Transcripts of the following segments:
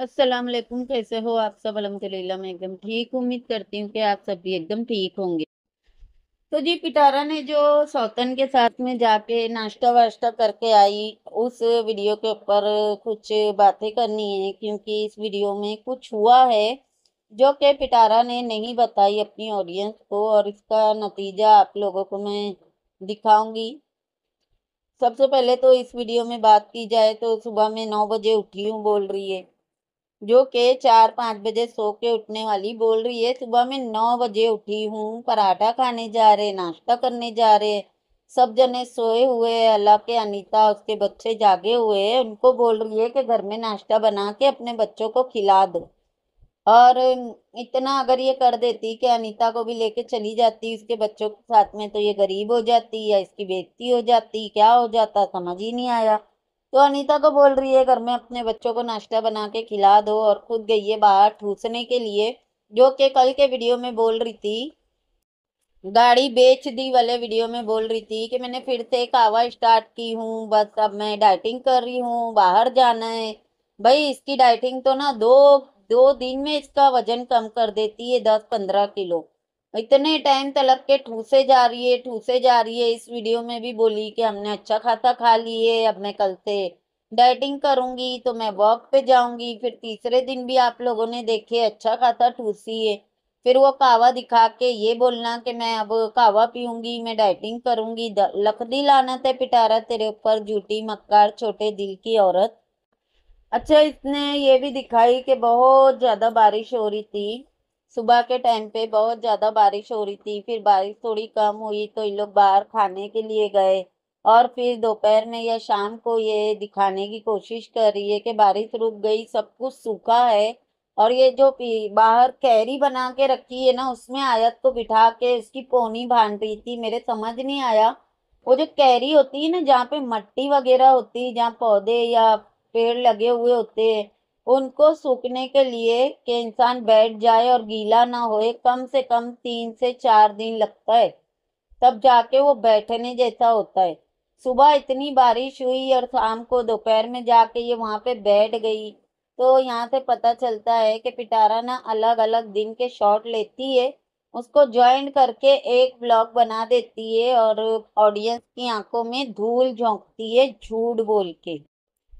अस्सलाम वालेकुम कैसे हो आप सब अलहमदिल्ला मैं एकदम ठीक उम्मीद करती हूँ कि आप सब भी एकदम ठीक होंगे तो जी पिटारा ने जो सौतन के साथ में जाके नाश्ता वाश्ता करके आई उस वीडियो के ऊपर कुछ बातें करनी है क्योंकि इस वीडियो में कुछ हुआ है जो कि पिटारा ने नहीं बताई अपनी ऑडियंस को और इसका नतीजा आप लोगों को मैं दिखाऊंगी सबसे पहले तो इस वीडियो में बात की जाए तो सुबह में नौ बजे उठी हूँ बोल रही है जो के चार पाँच बजे सो के उठने वाली बोल रही है सुबह में नौ बजे उठी हूँ पराठा खाने जा रहे नाश्ता करने जा रहे सब जने सोए हुए अल्लाह के अनीता उसके बच्चे जागे हुए उनको बोल रही है कि घर में नाश्ता बना के अपने बच्चों को खिला दो और इतना अगर ये कर देती कि अनीता को भी लेके चली जाती उसके बच्चों के साथ में तो ये गरीब हो जाती या इसकी बेजती हो जाती क्या हो जाता समझ ही नहीं आया तो अनीता को बोल रही है घर में अपने बच्चों को नाश्ता बना के खिला दो और खुद गई है बाहर ठूसने के लिए जो कि कल के वीडियो में बोल रही थी गाड़ी बेच दी वाले वीडियो में बोल रही थी कि मैंने फिर से कावा स्टार्ट की हूँ बस अब मैं डाइटिंग कर रही हूँ बाहर जाना है भाई इसकी डाइटिंग तो ना दो दो दिन में इसका वजन कम कर देती है दस पंद्रह किलो इतने टाइम तलक के ठूसे जा रही है ठूसे जा रही है इस वीडियो में भी बोली कि हमने अच्छा खासा खा लिए अब मैं कल से डाइटिंग करूँगी तो मैं वॉक पे जाऊँगी फिर तीसरे दिन भी आप लोगों ने देखे अच्छा खासा ठूसी है फिर वो कावा दिखा के ये बोलना कि मैं अब कावा पीऊँगी मैं डाइटिंग करूंगी लकड़ी लाना था पिटारा तेरे ऊपर जूटी मक्कार छोटे दिल की औरत अच्छा इसने ये भी दिखाई कि बहुत ज़्यादा बारिश हो रही थी सुबह के टाइम पे बहुत ज़्यादा बारिश हो रही थी फिर बारिश थोड़ी कम हुई तो इन लोग बाहर खाने के लिए गए और फिर दोपहर में या शाम को ये दिखाने की कोशिश कर रही है कि बारिश रुक गई सब कुछ सूखा है और ये जो बाहर कैरी बना के रखी है ना उसमें आयत को बिठा के उसकी पोनी बांध रही थी मेरे समझ नहीं आया वो जो कैरी होती है ना जहाँ पे मट्टी वगैरह होती है जहाँ पौधे या पेड़ लगे हुए होते हैं उनको सूखने के लिए कि इंसान बैठ जाए और गीला ना होए कम से कम तीन से चार दिन लगता है तब जाके वो बैठने जैसा होता है सुबह इतनी बारिश हुई और शाम को दोपहर में जाके ये वहाँ पे बैठ गई तो यहाँ से पता चलता है कि पिटारा ना अलग अलग दिन के शॉट लेती है उसको ज्वाइन करके एक ब्लॉग बना देती है और ऑडियंस की आंखों में धूल झोंकती है झूठ बोल के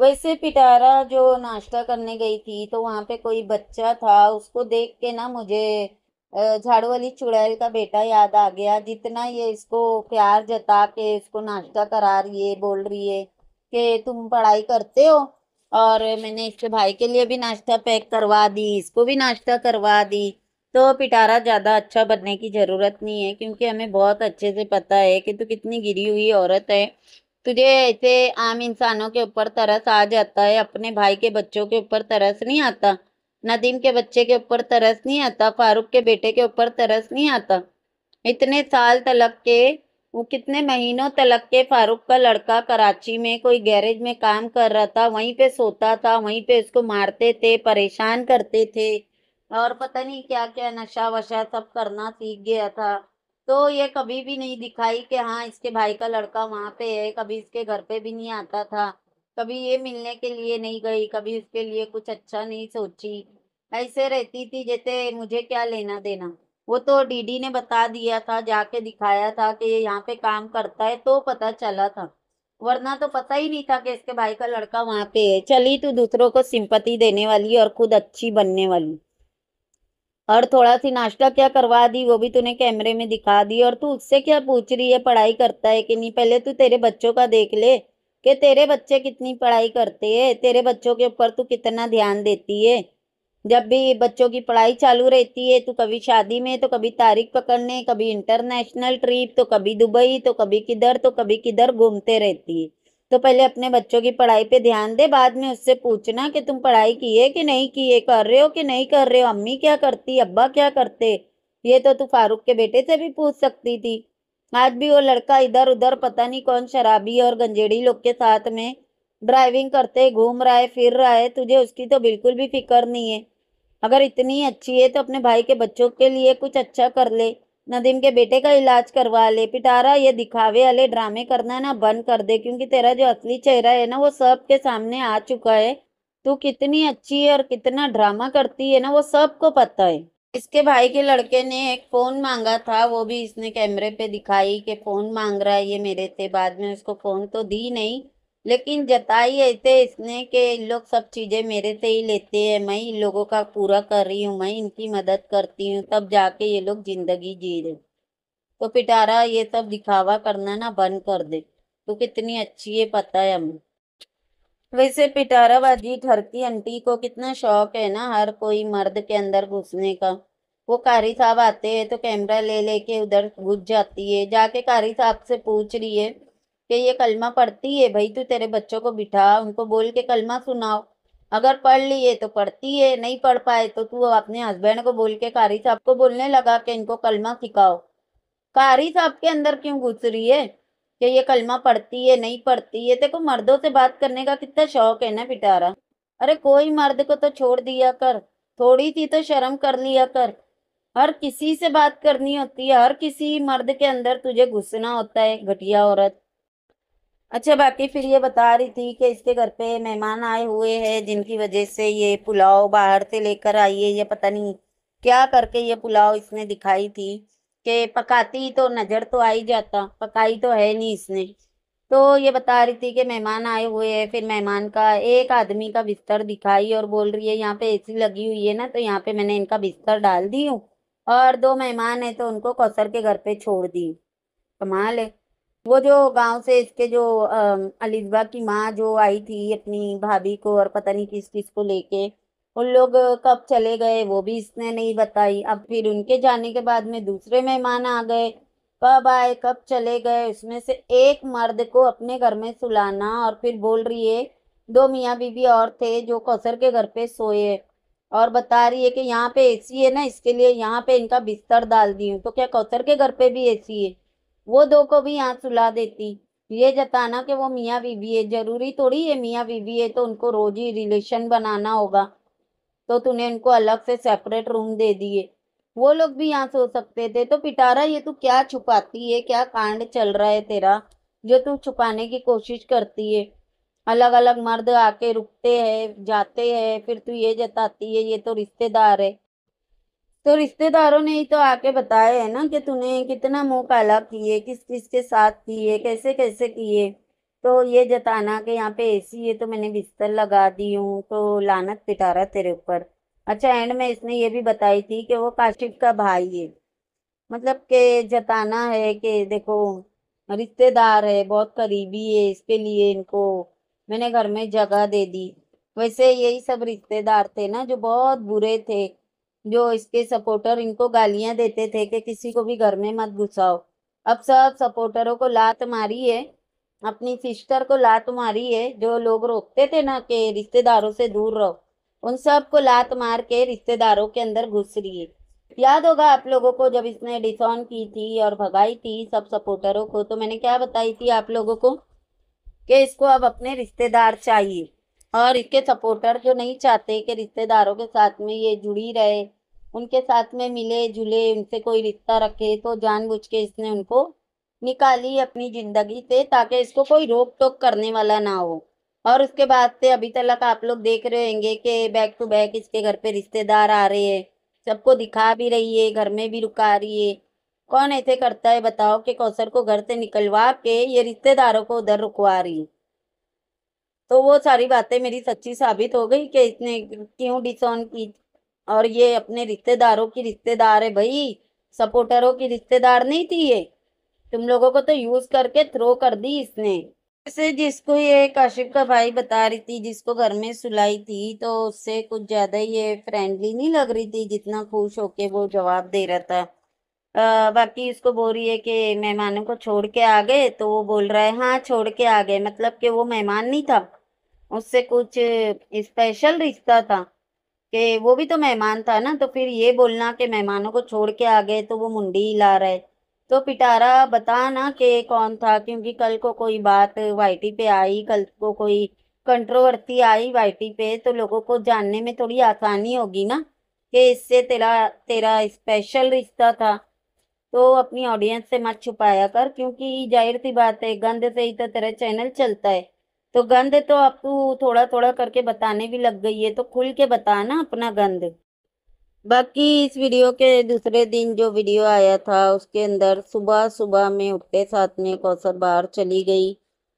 वैसे पिटारा जो नाश्ता करने गई थी तो वहाँ पे कोई बच्चा था उसको देख के ना मुझे झाड़ू वाली चुड़ैल का बेटा याद आ गया जितना ये इसको प्यार जता के इसको नाश्ता करा रही है बोल रही है कि तुम पढ़ाई करते हो और मैंने इसके भाई के लिए भी नाश्ता पैक करवा दी इसको भी नाश्ता करवा दी तो पिटारा ज़्यादा अच्छा बनने की ज़रूरत नहीं है क्योंकि हमें बहुत अच्छे से पता है कि तू तो कितनी गिरी हुई औरत है तुझे ऐसे आम इंसानों के ऊपर तरस आ जाता है अपने भाई के बच्चों के ऊपर तरस नहीं आता नदीम के बच्चे के ऊपर तरस नहीं आता फारूक के बेटे के ऊपर तरस नहीं आता इतने साल तलक के वो कितने महीनों तलक के फारूक का लड़का कराची में कोई गैरेज में काम कर रहा था वहीं पे सोता था वहीं पे उसको मारते थे परेशान करते थे और पता नहीं क्या क्या नशा वशा सब करना सीख गया था तो ये कभी भी नहीं दिखाई कि हाँ इसके भाई का लड़का वहाँ पे है कभी इसके घर पे भी नहीं आता था कभी ये मिलने के लिए नहीं गई कभी उसके लिए कुछ अच्छा नहीं सोची ऐसे रहती थी जैसे मुझे क्या लेना देना वो तो डीडी ने बता दिया था जाके दिखाया था कि ये यहाँ पे काम करता है तो पता चला था वरना तो पता ही नहीं था कि इसके भाई का लड़का वहाँ पे है चली तू दूसरों को सिंपत्ति देने वाली और खुद अच्छी बनने वाली और थोड़ा सी नाश्ता क्या करवा दी वो भी तूने कैमरे में दिखा दी और तू उससे क्या पूछ रही है पढ़ाई करता है कि नहीं पहले तू तेरे बच्चों का देख ले कि तेरे बच्चे कितनी पढ़ाई करते हैं तेरे बच्चों के ऊपर तू कितना ध्यान देती है जब भी बच्चों की पढ़ाई चालू रहती है तो कभी शादी में तो कभी तारीख पकड़ने कभी इंटरनेशनल ट्रिप तो कभी दुबई तो कभी किधर तो कभी किधर घूमते रहती है तो पहले अपने बच्चों की पढ़ाई पे ध्यान दे बाद में उससे पूछना कि तुम पढ़ाई किए कि नहीं किए कर रहे हो कि नहीं कर रहे हो अम्मी क्या करती अब्बा क्या करते ये तो तू फारूक के बेटे से भी पूछ सकती थी आज भी वो लड़का इधर उधर पता नहीं कौन शराबी और गंजेड़ी लोग के साथ में ड्राइविंग करते घूम रहा है फिर रहा है तुझे उसकी तो बिल्कुल भी फिक्र नहीं है अगर इतनी अच्छी है तो अपने भाई के बच्चों के लिए कुछ अच्छा कर ले नदीम के बेटे का इलाज करवा ले पिटारा ये दिखावे वाले ड्रामे करना ना बंद कर दे क्योंकि तेरा जो असली चेहरा है ना वो सब के सामने आ चुका है तू कितनी अच्छी है और कितना ड्रामा करती है ना वो सबको पता है इसके भाई के लड़के ने एक फ़ोन मांगा था वो भी इसने कैमरे पे दिखाई कि फ़ोन मांग रहा है ये मेरे से बाद में उसको फ़ोन तो दी नहीं लेकिन जताई ऐसे इसने कि लोग सब चीज़ें मेरे से ही लेते हैं मैं इन लोगों का पूरा कर रही हूँ मैं इनकी मदद करती हूँ तब जाके ये लोग ज़िंदगी जी रहे तो पिटारा ये सब दिखावा करना ना बंद कर दे तो कितनी अच्छी है पता है हमें वैसे पिटारा बाजी ठरकी आंटी को कितना शौक है ना हर कोई मर्द के अंदर घुसने का वो कारी साहब आते हैं तो कैमरा ले लेके उधर घुस जाती है जाके कारी साहब से पूछ रही है कि ये कलमा पढ़ती है भाई तू तेरे बच्चों को बिठा उनको बोल के कलमा सुनाओ अगर पढ़ लिए तो पढ़ती है नहीं पढ़ पाए तो तू अपने हस्बैंड को बोल के कारी साहब को बोलने लगा कि इनको कलमा सिखाओ कारी साहब के अंदर क्यों घुस रही है कि ये कलमा पढ़ती है नहीं पढ़ती है देखो मर्दों से बात करने का कितना शौक है ना पिटारा अरे कोई मर्द को तो छोड़ दिया कर थोड़ी सी तो शर्म कर लिया कर हर किसी से बात करनी होती है हर किसी मर्द के अंदर तुझे घुसना होता है घटिया औरत अच्छा बाकी फिर ये बता रही थी कि इसके घर पे मेहमान आए हुए हैं जिनकी वजह से ये पुलाव बाहर से लेकर आई है ये पता नहीं क्या करके ये पुलाव इसने दिखाई थी कि पकाती तो नज़र तो आ ही जाता पकाई तो है नहीं इसने तो ये बता रही थी कि मेहमान आए हुए हैं फिर मेहमान का एक आदमी का बिस्तर दिखाई और बोल रही है यहाँ पे ए लगी हुई है ना तो यहाँ पे मैंने इनका बिस्तर डाल दी हूँ और दो मेहमान है तो उनको कौसर के घर पे छोड़ दी कमाल है वो जो गांव से इसके जो अलिजबा की माँ जो आई थी अपनी भाभी को और पता नहीं किस किस को लेके उन लोग कब चले गए वो भी इसने नहीं बताई अब फिर उनके जाने के बाद में दूसरे मेहमान आ गए कब आए कब चले गए उसमें से एक मर्द को अपने घर में सुलाना और फिर बोल रही है दो मियाँ बीबी और थे जो कौसर के घर पे सोए और बता रही है कि यहाँ पे एसी है ना इसके लिए यहाँ पे इनका बिस्तर डाल दी हूँ तो क्या कौसर के घर पे भी एसी है वो दो को भी यहाँ सुला देती ये जताना कि वो मियाँ बीवी है जरूरी थोड़ी है मियाँ बीवी है तो उनको रोज ही रिलेशन बनाना होगा तो तूने उनको अलग से सेपरेट रूम दे दिए वो लोग भी यहाँ सो सकते थे तो पिटारा ये तू क्या छुपाती है क्या कांड चल रहा है तेरा जो तू छुपाने की कोशिश करती है अलग अलग मर्द आके रुकते हैं जाते हैं फिर तू ये जताती है ये तो रिश्तेदार है तो रिश्तेदारों ने ही तो आके बताया है ना कि तूने कितना मुंह काला किए किस किस के साथ किए कैसे कैसे किए तो ये जताना कि यहाँ पे ऐसी है तो मैंने बिस्तर लगा दी हूँ तो लानत पिटारा तेरे ऊपर अच्छा एंड में इसने ये भी बताई थी कि वो काशिफ का भाई है मतलब के जताना है कि देखो रिश्तेदार है बहुत करीबी है इसके लिए इनको मैंने घर में जगह दे दी वैसे यही सब रिश्तेदार थे ना जो बहुत बुरे थे जो इसके सपोर्टर इनको गालियां देते थे कि किसी को भी घर में मत घुसाओ अब सब सपोर्टरों को लात मारी है अपनी सिस्टर को लात मारी है जो लोग रोकते थे ना कि रिश्तेदारों से दूर रहो उन सब को लात मार के रिश्तेदारों के अंदर घुस रही है याद होगा आप लोगों को जब इसने डिसऑन की थी और भगाई थी सब सपोर्टरों को तो मैंने क्या बताई थी आप लोगों को कि इसको अब अपने रिश्तेदार चाहिए और इसके सपोर्टर जो नहीं चाहते कि रिश्तेदारों के साथ में ये जुड़ी रहे उनके साथ में मिले जुले उनसे कोई रिश्ता रखे तो जानबूझ के इसने उनको निकाली अपनी ज़िंदगी से ताकि इसको कोई रोक टोक करने वाला ना हो और उसके बाद से अभी तक आप लोग देख रहे होंगे कि बैक टू बैक इसके घर पे रिश्तेदार आ रहे हैं सबको दिखा भी रही है घर में भी रुका रही है कौन ऐसे करता है बताओ कि कौशर को घर से निकलवा के ये रिश्तेदारों को उधर रुकवा रही है तो वो सारी बातें मेरी सच्ची साबित हो गई कि इसने क्यों डिसऑन की और ये अपने रिश्तेदारों की रिश्तेदार है भाई सपोर्टरों की रिश्तेदार नहीं थी ये तुम लोगों को तो यूज करके थ्रो कर दी इसने से जिसको ये काशिफ का भाई बता रही थी जिसको घर में सुलाई थी तो उससे कुछ ज्यादा ये फ्रेंडली नहीं लग रही थी जितना खुश होके वो जवाब दे रहा था आ, बाकी इसको बोल रही है कि मेहमानों को छोड़ के आ गए तो वो बोल रहा है हाँ छोड़ के आ गए मतलब कि वो मेहमान नहीं था उससे कुछ स्पेशल रिश्ता था कि वो भी तो मेहमान था ना तो फिर ये बोलना कि मेहमानों को छोड़ के आ गए तो वो मुंडी ला रहे तो पिटारा बता ना कि कौन था क्योंकि कल को कोई बात वाईटी पे आई कल को कोई कंट्रोवर्सी आई वाईटी पे तो लोगों को जानने में थोड़ी आसानी होगी ना कि इससे तेरा तेरा स्पेशल रिश्ता था तो अपनी ऑडियंस से मत छुपाया कर क्योंकि जाहिर सी बात है गंद से ही तो तेरा चैनल चलता है तो गंध तो अब तू थोड़ा थोड़ा करके बताने भी लग गई है तो खुल के बता ना अपना गंध बाकी इस वीडियो के दूसरे दिन जो वीडियो आया था उसके अंदर सुबह सुबह में उठते साथ में कौसर बाहर चली गई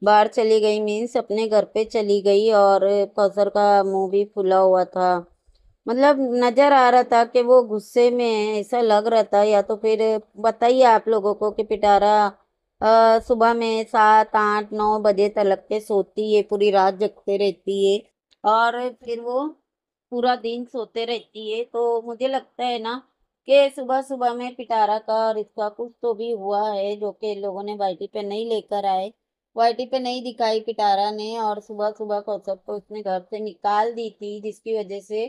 बाहर चली गई मीन्स अपने घर पे चली गई और कौसर का मुंह भी फुला हुआ था मतलब नज़र आ रहा था कि वो गुस्से में ऐसा लग रहा था या तो फिर बताइए आप लोगों को कि पिटारा सुबह में सात आठ नौ बजे तलक के सोती है पूरी रात जगते रहती है और फिर वो पूरा दिन सोते रहती है तो मुझे लगता है ना कि सुबह सुबह में पिटारा का और इसका कुछ तो भी हुआ है जो कि लोगों ने वाइटी पे नहीं लेकर आए वाइटी पे नहीं दिखाई पिटारा ने और सुबह सुबह कौशब को तो उसने घर से निकाल दी थी जिसकी वजह से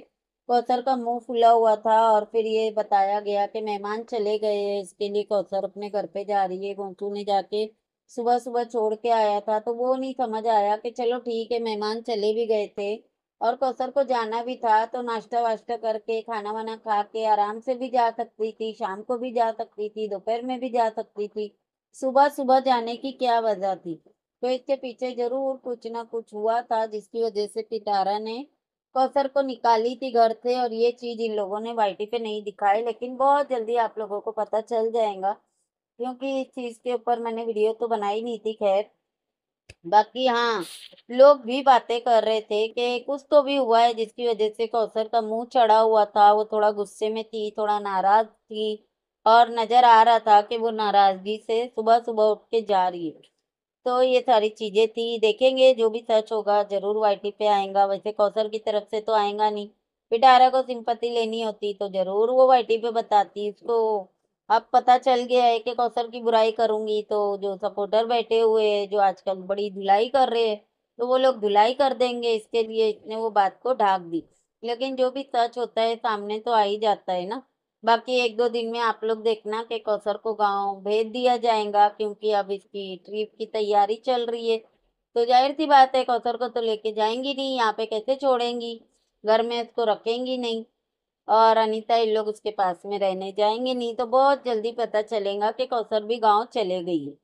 कौसर का मुंह फुला हुआ था और फिर ये बताया गया कि मेहमान चले गए हैं इसके लिए कौसर अपने घर पे जा रही है गोंटू ने जाके सुबह सुबह छोड़ के आया था तो वो नहीं समझ आया कि चलो ठीक है मेहमान चले भी गए थे और कौसर को जाना भी था तो नाश्ता वाश्ता करके खाना वाना खा के आराम से भी जा सकती थी शाम को भी जा सकती थी दोपहर में भी जा सकती थी सुबह सुबह जाने की क्या वजह थी तो इसके पीछे जरूर कुछ ना कुछ हुआ था जिसकी वजह से पिटारा ने कौसर को निकाली थी घर से और ये चीज़ इन लोगों ने वाइटी पे नहीं दिखाई लेकिन बहुत जल्दी आप लोगों को पता चल जाएगा क्योंकि इस चीज़ के ऊपर मैंने वीडियो तो बनाई नहीं थी खैर बाकी हाँ लोग भी बातें कर रहे थे कि कुछ तो भी हुआ है जिसकी वजह से कौसर का मुंह चढ़ा हुआ था वो थोड़ा गुस्से में थी थोड़ा नाराज थी और नज़र आ रहा था कि वो नाराज़गी से सुबह सुबह उठ के जा रही है तो ये सारी चीज़ें थी देखेंगे जो भी सर्च होगा ज़रूर वाई पे आएगा वैसे कौशल की तरफ से तो आएगा नहीं पिटारा को सिंपत्ति लेनी होती तो ज़रूर वो वाई पे बताती उसको अब पता चल गया है कि कौशल की बुराई करूँगी तो जो सपोर्टर बैठे हुए हैं जो आजकल बड़ी धुलाई कर रहे हैं तो वो लोग धुलाई कर देंगे इसके लिए इसने वो बात को ढाक दी लेकिन जो भी सच होता है सामने तो आ ही जाता है ना बाकी एक दो दिन में आप लोग देखना कि कौसर को गांव भेज दिया जाएगा क्योंकि अब इसकी ट्रिप की तैयारी चल रही है तो जाहिर सी बात है कौसर को तो लेके जाएंगी नहीं यहाँ पे कैसे छोड़ेंगी घर में उसको रखेंगी नहीं और अनीता इन लोग उसके पास में रहने जाएंगे नहीं तो बहुत जल्दी पता चलेगा कि कौसर भी गाँव चले गई है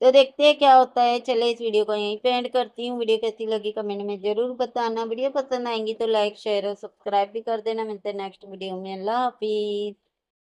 तो देखते हैं क्या होता है चले इस वीडियो को यहीं पे एंड करती हूँ वीडियो कैसी लगी कमेंट में ज़रूर बताना वीडियो पसंद आएंगी तो लाइक शेयर और सब्सक्राइब भी कर देना मिलते हैं नेक्स्ट वीडियो में अल्लाह हाफिज़